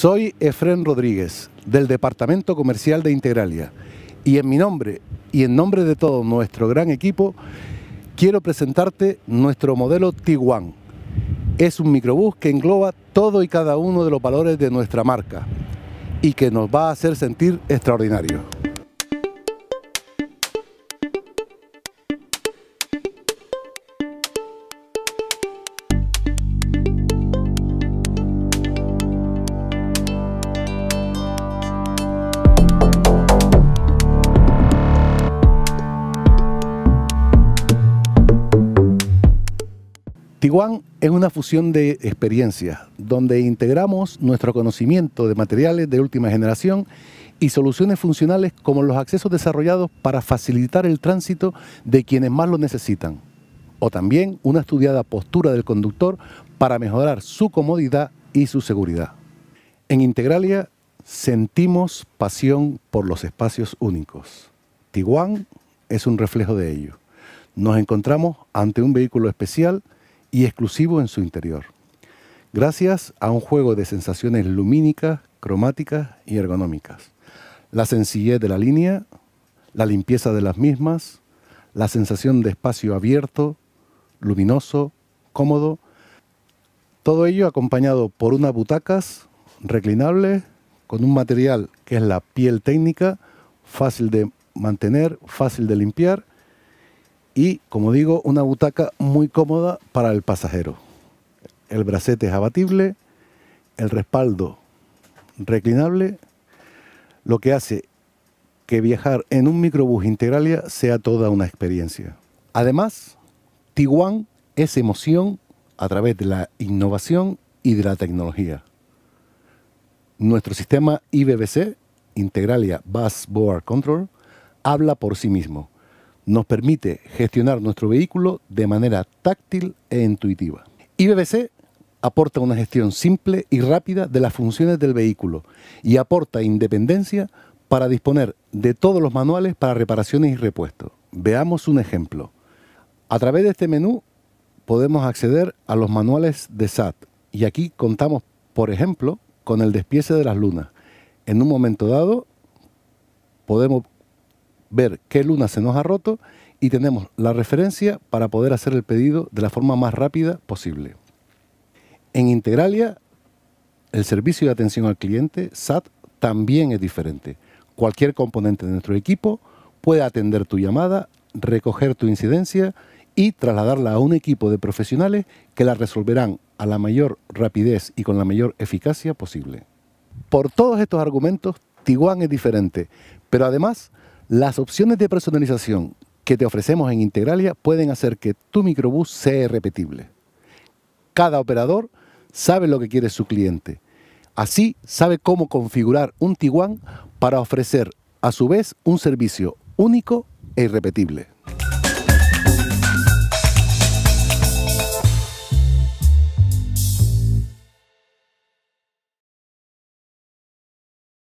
Soy Efren Rodríguez, del Departamento Comercial de Integralia, y en mi nombre y en nombre de todo nuestro gran equipo, quiero presentarte nuestro modelo Tiguan. Es un microbús que engloba todo y cada uno de los valores de nuestra marca y que nos va a hacer sentir extraordinarios. Tiguan es una fusión de experiencias donde integramos nuestro conocimiento de materiales de última generación y soluciones funcionales como los accesos desarrollados para facilitar el tránsito de quienes más lo necesitan, o también una estudiada postura del conductor para mejorar su comodidad y su seguridad. En Integralia sentimos pasión por los espacios únicos. Tiguan es un reflejo de ello. Nos encontramos ante un vehículo especial y exclusivo en su interior, gracias a un juego de sensaciones lumínicas, cromáticas y ergonómicas. La sencillez de la línea, la limpieza de las mismas, la sensación de espacio abierto, luminoso, cómodo, todo ello acompañado por unas butacas reclinables con un material que es la piel técnica, fácil de mantener, fácil de limpiar y, como digo, una butaca muy cómoda para el pasajero. El bracete es abatible, el respaldo reclinable, lo que hace que viajar en un microbús Integralia sea toda una experiencia. Además, Tiguan es emoción a través de la innovación y de la tecnología. Nuestro sistema IBBC, Integralia Bus Board Control, habla por sí mismo nos permite gestionar nuestro vehículo de manera táctil e intuitiva. IBBC aporta una gestión simple y rápida de las funciones del vehículo y aporta independencia para disponer de todos los manuales para reparaciones y repuestos. Veamos un ejemplo. A través de este menú podemos acceder a los manuales de SAT y aquí contamos, por ejemplo, con el despiece de las lunas. En un momento dado podemos ver qué luna se nos ha roto y tenemos la referencia para poder hacer el pedido de la forma más rápida posible. En Integralia, el servicio de atención al cliente, SAT, también es diferente. Cualquier componente de nuestro equipo puede atender tu llamada, recoger tu incidencia y trasladarla a un equipo de profesionales que la resolverán a la mayor rapidez y con la mayor eficacia posible. Por todos estos argumentos, Tiguan es diferente, pero además las opciones de personalización que te ofrecemos en Integralia pueden hacer que tu microbús sea repetible. Cada operador sabe lo que quiere su cliente. Así sabe cómo configurar un Tiguan para ofrecer a su vez un servicio único e irrepetible.